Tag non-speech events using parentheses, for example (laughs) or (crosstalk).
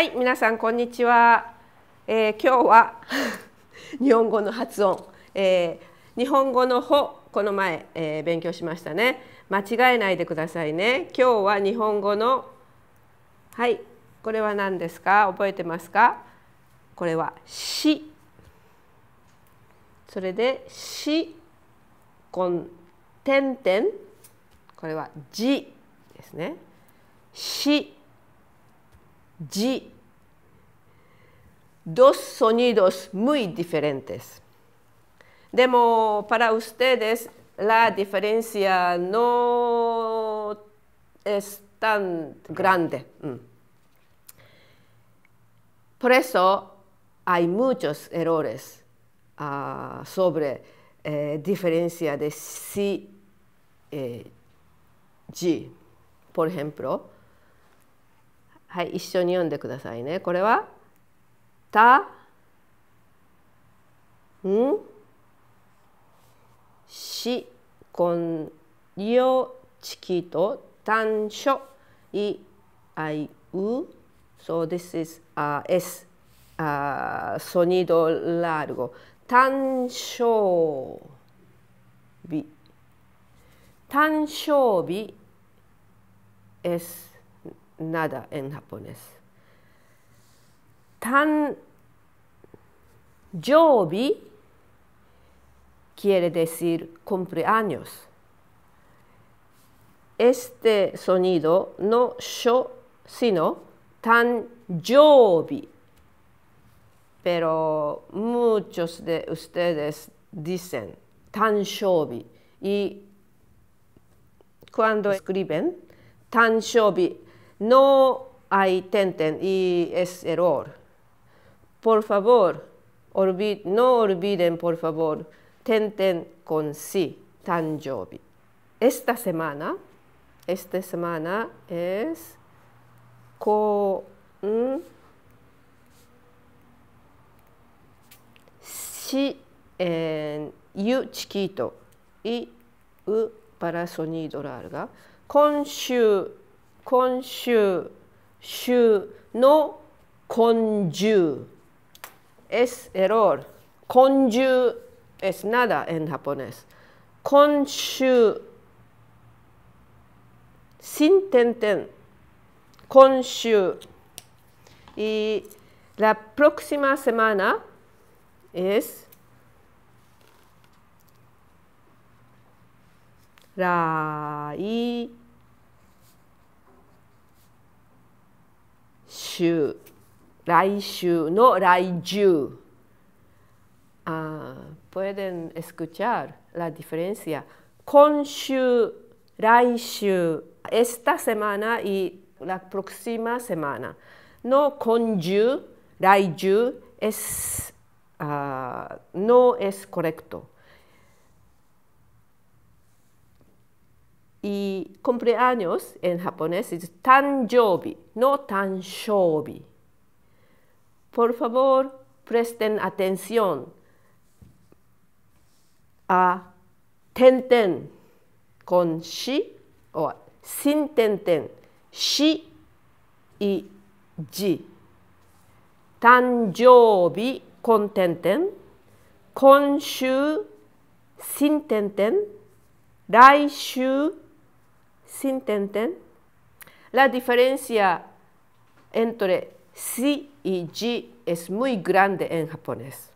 はい皆さんこんにちは、えー、今日は (laughs) 日本語の発音、えー、日本語のほこの前、えー、勉強しましたね間違えないでくださいね今日は日本語のはいこれは何ですか覚えてますかこれはしそれでしこんてんてんこれはじですねし G, Dos sonidos muy diferentes. Demo, para ustedes la diferencia no es tan grande. Mm. Por eso hay muchos errores ah, sobre eh, diferencia de si, y eh, g. Por ejemplo, はい、一緒に読んでくださいね。これはたんしこんりょちきとたんしょいあいう。So this is、uh, S、uh, ソニドラルゴ。largo 単勝日単勝日 S nada en japonés. Tan Jobi quiere decir cumpleaños. Este sonido no yo, sino tan Jobi. Pero muchos de ustedes dicen tan Jobi y cuando escriben tan Jobi no hay tenten y es error. Por favor, no olviden, por favor, tenten con sí, tan jovi. Esta semana, esta semana es con si en yu chiquito y para sonido larga. Con no 今週、週の今週 es error. Konju es nada en japonés. Konshu sin tenten. su Y la próxima semana es i no ah, pueden escuchar la diferencia con shu, esta semana y la próxima semana. No con yu, ah, no es correcto. Y cumpleaños en japonés es tanjobi, no tanshobi. Por favor, presten atención a tenten con shi o sin tenten, shi y ji. Tanjobi con tenten, konshu sin tenten, shu sin tenten La diferencia entre SI y ji es muy grande en japonés.